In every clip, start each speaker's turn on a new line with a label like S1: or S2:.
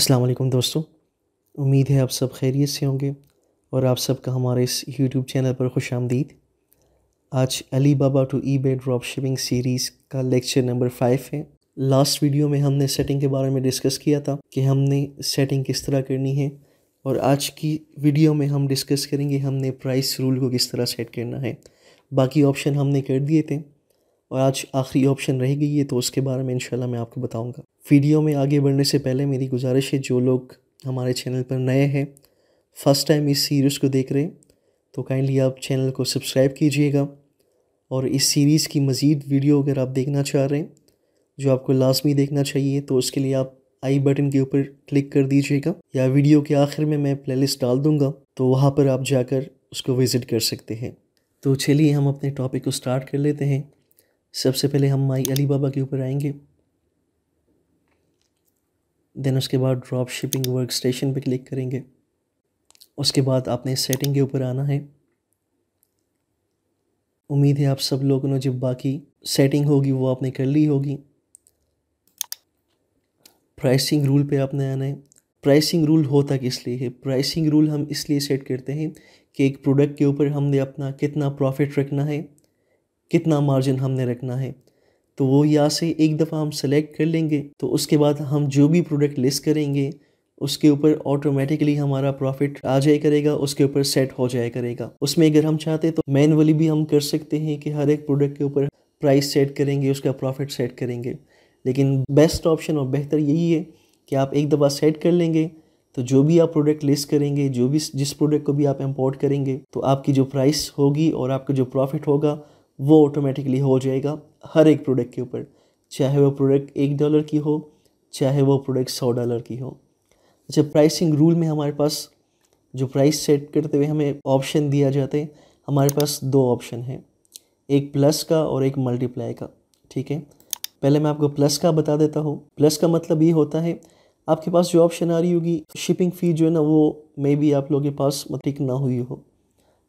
S1: अस्सलाम वालेकुम दोस्तों उम्मीद है आप सब खैरियत से होंगे और आप सबका हमारे इस यूट्यूब चैनल पर खुश आमदीद आज Alibaba to eBay drop shipping series का लेक्चर नंबर फाइव है लास्ट वीडियो में हमने सेटिंग के बारे में डिस्कस किया था कि हमने सेटिंग किस तरह करनी है और आज की वीडियो में हम डिस्कस करेंगे हमने प्राइस रूल को किस तरह सेट करना है बाकी ऑप्शन हमने कर दिए थे और आज आखिरी ऑप्शन रह गई है तो उसके बारे में इंशाल्लाह मैं आपको बताऊंगा वीडियो में आगे बढ़ने से पहले मेरी गुजारिश है जो लोग हमारे चैनल पर नए हैं फर्स्ट टाइम इस सीरीज़ को देख रहे हैं तो काइंडली आप चैनल को सब्सक्राइब कीजिएगा और इस सीरीज़ की मज़ीद वीडियो अगर आप देखना चाह रहे हैं जो आपको लाजमी देखना चाहिए तो उसके लिए आप आई बटन के ऊपर क्लिक कर दीजिएगा या वीडियो के आखिर में मैं प्लेलिस्ट डाल दूँगा तो वहाँ पर आप जाकर उसको विज़िट कर सकते हैं तो चलिए हम अपने टॉपिक को स्टार्ट कर लेते हैं सबसे पहले हम माई अली बाबा के ऊपर आएंगे देन उसके बाद ड्रॉप शिपिंग वर्क स्टेशन पर क्लिक करेंगे उसके बाद आपने सेटिंग के ऊपर आना है उम्मीद है आप सब लोगों ने जो बाकी सेटिंग होगी वो आपने कर ली होगी प्राइसिंग रूल पे आपने आना है प्राइसिंग रूल होता किस लिए है प्राइसिंग रूल हम इसलिए सेट करते हैं कि एक प्रोडक्ट के ऊपर हमने अपना कितना प्रॉफिट रखना है कितना मार्जिन हमने रखना है तो वो यहाँ से एक दफ़ा हम सेलेक्ट कर लेंगे तो उसके बाद हम जो भी प्रोडक्ट लिस्ट करेंगे उसके ऊपर ऑटोमेटिकली हमारा प्रॉफिट आ जाए करेगा उसके ऊपर सेट हो जाए करेगा उसमें अगर हम चाहते तो मैनुअली भी हम कर सकते हैं कि हर एक प्रोडक्ट के ऊपर प्राइस सेट करेंगे उसका प्रॉफिट सेट करेंगे लेकिन बेस्ट ऑप्शन और बेहतर यही है कि आप एक दफ़ा सेट कर लेंगे तो जो भी आप प्रोडक्ट लिस्ट करेंगे जो भी जिस प्रोडक्ट को भी आप इम्पोर्ट करेंगे तो आपकी जो प्राइस होगी और आपका जो प्रॉफिट होगा वो ऑटोमेटिकली हो जाएगा हर एक प्रोडक्ट के ऊपर चाहे वो प्रोडक्ट एक डॉलर की हो चाहे वो प्रोडक्ट सौ डॉलर की हो अच्छा प्राइसिंग रूल में हमारे पास जो प्राइस सेट करते हुए हमें ऑप्शन दिया जाते हैं हमारे पास दो ऑप्शन हैं एक प्लस का और एक मल्टीप्लाई का ठीक है पहले मैं आपको प्लस का बता देता हूँ प्लस का मतलब ये होता है आपके पास जो ऑप्शन आ रही होगी शिपिंग फ़ी जो है ना वो मे बी आप लोगों के पास टिक मतलब ना हुई हो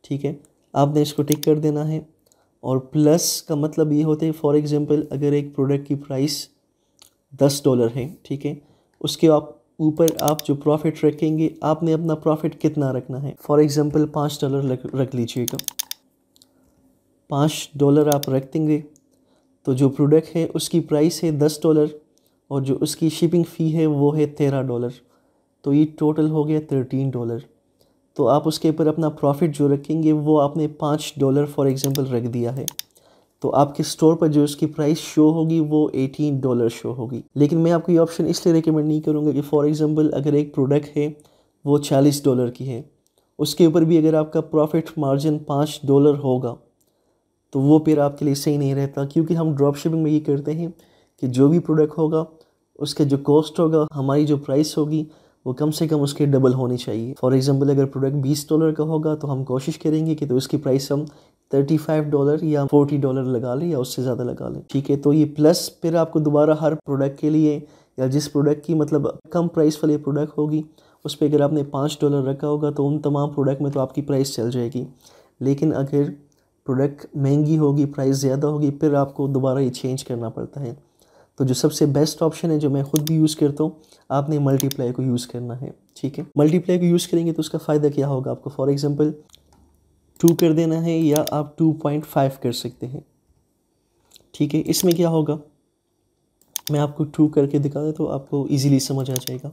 S1: ठीक है आपने इसको टिक कर देना है और प्लस का मतलब ये होता है फॉर एग्ज़ाम्पल अगर एक प्रोडक्ट की प्राइस दस डॉलर है ठीक है उसके आप ऊपर आप जो प्रॉफिट रखेंगे आपने अपना प्रॉफिट कितना रखना है फॉर एग्ज़ाम्पल पाँच डॉलर रख लीजिएगा पाँच डॉलर आप रख देंगे तो जो प्रोडक्ट है उसकी प्राइस है दस डॉलर और जो उसकी शिपिंग फ़ी है वो है तेरह डॉलर तो ये टोटल हो गया थर्टीन डॉलर तो आप उसके ऊपर अपना प्रॉफिट जो रखेंगे वो आपने पाँच डॉलर फॉर एग्ज़ाम्पल रख दिया है तो आपके स्टोर पर जो उसकी प्राइस शो होगी वो एटीन डॉलर शो होगी लेकिन मैं आपको ये ऑप्शन इसलिए रिकमेंड नहीं करूँगा कि फॉर एग्ज़ाम्पल अगर एक प्रोडक्ट है वो चालीस डॉलर की है उसके ऊपर भी अगर आपका प्रॉफिट मार्जिन पाँच डॉलर होगा तो वो फिर आपके लिए सही नहीं रहता क्योंकि हम ड्रॉप शिपिंग में ये करते हैं कि जो भी प्रोडक्ट होगा उसका जो कॉस्ट होगा हमारी जो प्राइस होगी वो कम से कम उसके डबल होनी चाहिए फॉर एग्ज़ाम्पल अगर प्रोडक्ट बीस डॉलर का होगा तो हम कोशिश करेंगे कि तो उसकी प्राइस हम थर्टी फाइव डॉलर या फोर्टी डॉलर लगा लें या उससे ज़्यादा लगा लें ठीक है तो ये प्लस फिर आपको दोबारा हर प्रोडक्ट के लिए या जिस प्रोडक्ट की मतलब कम प्राइस वाली प्रोडक्ट होगी उस पर अगर आपने पाँच डॉलर रखा होगा तो उन तमाम प्रोडक्ट में तो आपकी प्राइस चल जाएगी लेकिन अगर प्रोडक्ट महंगी होगी प्राइस ज़्यादा होगी फिर आपको दोबारा ये चेंज करना पड़ता है तो जो सबसे बेस्ट ऑप्शन है जो मैं खुद भी यूज़ करता हूँ आपने मल्टीप्लाई को यूज़ करना है ठीक है मल्टीप्लाई को यूज़ करेंगे तो उसका फ़ायदा क्या होगा आपको फॉर एग्ज़ाम्पल टू कर देना है या आप टू पॉइंट फाइव कर सकते हैं ठीक है इसमें क्या होगा मैं आपको टू करके दिखा दें तो आपको ईजीली समझ आ जाएगा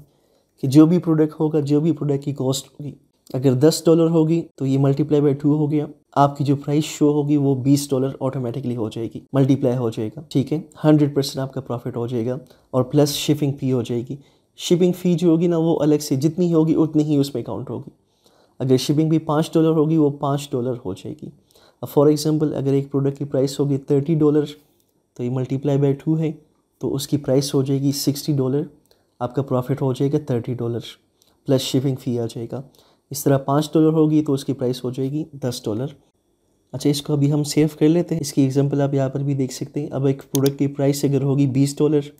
S1: कि जो भी प्रोडक्ट होगा जो भी प्रोडक्ट की कॉस्ट होगी अगर दस डॉलर होगी तो ये मल्टीप्लाई बाई टू हो गया आपकी जो प्राइस शो होगी वो बीस डॉलर ऑटोमेटिकली हो जाएगी मल्टीप्लाई हो जाएगा ठीक है हंड्रेड परसेंट आपका प्रॉफिट हो जाएगा और प्लस शिपिंग फ़ी हो जाएगी शिपिंग फ़ी जो होगी ना वो अलग से जितनी होगी उतनी ही उसमें काउंट होगी अगर शिपिंग भी पाँच डॉलर होगी वो पाँच डॉलर हो जाएगी फॉर एग्ज़ाम्पल अगर एक प्रोडक्ट की प्राइस होगी थर्टी डॉलर तो ये मल्टीप्लाई बाई टू है तो उसकी प्राइस हो जाएगी सिक्सटी डॉलर आपका प्रॉफिट हो जाएगा thirty dollar plus shipping fee आ जाएगा इस तरह पाँच डॉलर होगी तो उसकी प्राइस हो जाएगी दस डॉलर अच्छा इसको अभी हम सेव कर लेते हैं इसकी एग्जांपल आप यहाँ पर भी देख सकते हैं अब एक प्रोडक्ट की प्राइस अगर होगी बीस डॉलर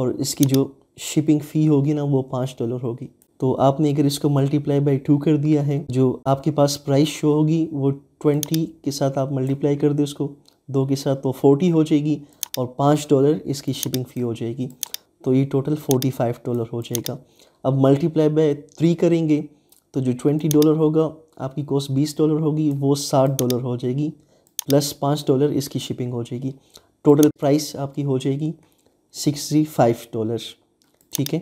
S1: और इसकी जो शिपिंग फ़ी होगी ना वो पाँच डॉलर होगी तो आपने अगर इसको मल्टीप्लाई बाई टू कर दिया है जो आपके पास प्राइस शो होगी वो ट्वेंटी के साथ आप मल्टीप्लाई कर दें उसको दो के साथ तो फोर्टी हो जाएगी और पाँच डॉलर इसकी शिपिंग फ़ी हो जाएगी तो ये टोटल फोर्टी फाइव डॉलर हो जाएगा अब मल्टीप्लाई बाय थ्री करेंगे तो जो ट्वेंटी डॉलर होगा आपकी कॉस्ट बीस डॉलर होगी वो साठ डॉलर हो जाएगी प्लस पाँच डॉलर इसकी शिपिंग हो जाएगी टोटल प्राइस आपकी हो जाएगी सिक्सटी फाइव डॉलर ठीक है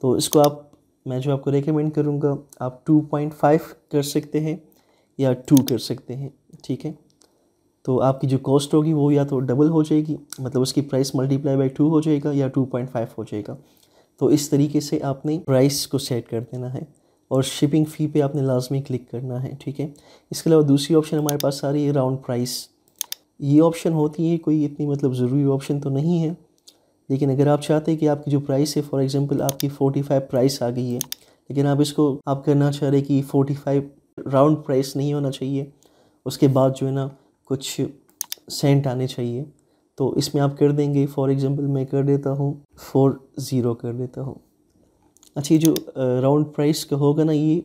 S1: तो इसको आप मैं जो आपको रेकमेंड करूँगा आप टू पॉइंट फाइव कर सकते हैं या टू कर सकते हैं ठीक है तो आपकी जो कॉस्ट होगी वो या तो डबल हो जाएगी मतलब उसकी प्राइस मल्टीप्लाई बाई टू हो जाएगा या टू पॉइंट फाइव हो जाएगा तो इस तरीके से आपने प्राइस को सेट कर देना है और शिपिंग फ़ी पे आपने लाजमी क्लिक करना है ठीक है इसके अलावा दूसरी ऑप्शन हमारे पास आ रही है राउंड प्राइस ये ऑप्शन होती है कोई इतनी मतलब ज़रूरी ऑप्शन तो नहीं है लेकिन अगर आप चाहते हैं कि आपकी जो प्राइस है फॉर एग्ज़ाम्पल आपकी फ़ोर्टी फाइव प्राइस आ गई है लेकिन आप इसको आप करना चाह रहे कि फ़ोटी फाइव राउंड प्राइस नहीं होना चाहिए उसके बाद जो है ना कुछ सेंट आने चाहिए तो इसमें आप कर देंगे फॉर एग्ज़ाम्पल मैं कर देता हूँ फोर ज़ीरो कर देता हूँ अच्छा ये जो राउंड प्राइस का होगा ना ये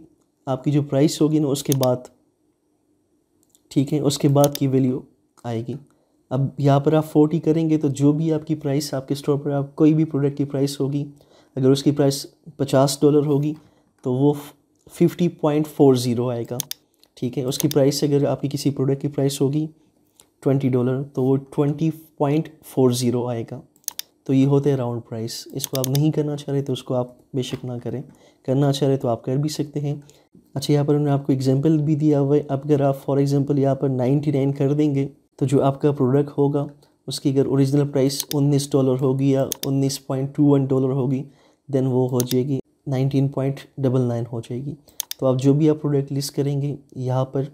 S1: आपकी जो प्राइस होगी ना उसके बाद ठीक है उसके बाद की वैल्यू आएगी अब यहाँ पर आप फोर्टी करेंगे तो जो भी आपकी प्राइस आपके स्टोर पर आप कोई भी प्रोडक्ट की प्राइस होगी अगर उसकी प्राइस पचास डॉलर होगी तो वो फिफ्टी पॉइंट फोर ज़ीरो आएगा ठीक है उसकी प्राइस अगर आपकी किसी प्रोडक्ट की प्राइस होगी ट्वेंटी डॉलर तो वो ट्वेंटी पॉइंट फोर ज़ीरो आएगा तो ये होते हैं राउंड प्राइस इसको आप नहीं करना चाह रहे तो उसको आप बेशक ना करें करना चाह रहे तो आप कर भी सकते हैं अच्छा यहाँ पर उन्होंने आपको एग्जाम्पल भी दिया हुआ है अगर आप फॉर एग्ज़ाम्पल यहाँ पर नाइन्टी नाइन कर देंगे तो जो आपका प्रोडक्ट होगा उसकी अगर ओरिजिनल प्राइस उन्नीस डॉलर होगी या उन्नीस पॉइंट टू वन डॉलर होगी देन वो हो जाएगी नाइनटीन पॉइंट डबल नाइन हो जाएगी तो आप जो भी आप प्रोडक्ट लिस्ट करेंगे यहाँ पर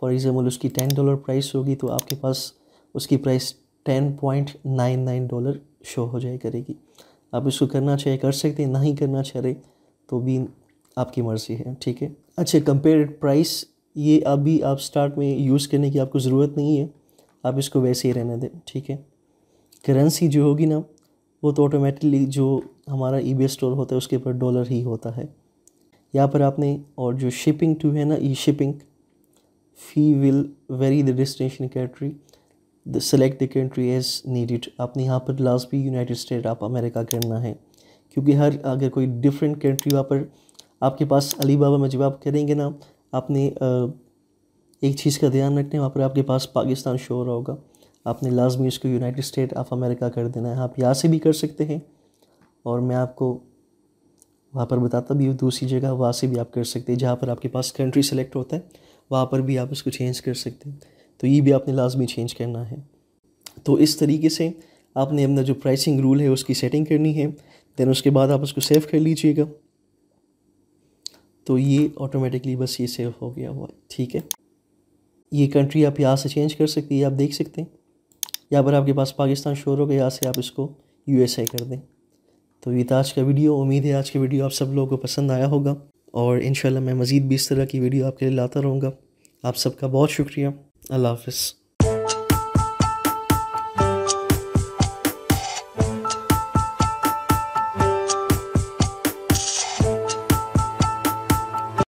S1: फॉर एग्ज़ाम्पल उसकी टेन डॉलर प्राइस होगी तो आपके पास उसकी price ten point nine nine dollar show हो जाए करेगी आप इसको करना चाहे कर सकते हैं नहीं करना चाह रहे तो भी आपकी मर्ज़ी है ठीक है अच्छा कंपेयर प्राइस ये अभी आप स्टार्ट में यूज़ करने की आपको ज़रूरत नहीं है आप इसको वैसे ही रहने दें ठीक है करेंसी जो होगी ना वो तो ऑटोमेटिकली जो हमारा ई स्टोर होता है उसके ऊपर डॉलर ही होता है यहाँ पर आपने और जो शिपिंग टू है ना ई shipping fee will vary the destination country select the country as needed आपने यहाँ पर लास्ट भी यूनाइटेड स्टेट आप अमेरिका करना है क्योंकि हर अगर कोई डिफरेंट कंट्री वहाँ पर आपके पास अली बाबा में जब आप करेंगे ना आपने एक चीज़ का ध्यान रखना है वहाँ पर आपके पास पाकिस्तान शो रहा होगा आपने लाजमी इसको यूनाइटेड स्टेट ऑफ अमेरिका कर देना है आप यहाँ से भी कर सकते हैं और मैं आपको वहाँ पर बताता भी हूँ दूसरी जगह वहाँ से भी आप कर सकते हैं जहाँ पर आपके पास कंट्री सेलेक्ट होता है वहाँ पर भी आप इसको चेंज कर सकते हैं तो ये भी आपने लाजमी चेंज करना है तो इस तरीके से आपने अपना जो प्राइसिंग रूल है उसकी सेटिंग करनी है देन उसके बाद आप उसको सेव कर लीजिएगा तो ये ऑटोमेटिकली बस ये सेव हो गया हुआ ठीक है ये कंट्री आप यहाँ से चेंज कर सकती है आप देख सकते हैं यहाँ पर आपके पास पाकिस्तान शोर होगा यहाँ से आप इसको यू कर दें तो ये था तो आज का वीडियो उम्मीद है आज की वीडियो आप सब लोगों को पसंद आया होगा और इन मैं मज़ीद भी इस तरह की वीडियो आपके लिए लाता रहूँगा आप सबका बहुत शुक्रिया I love this.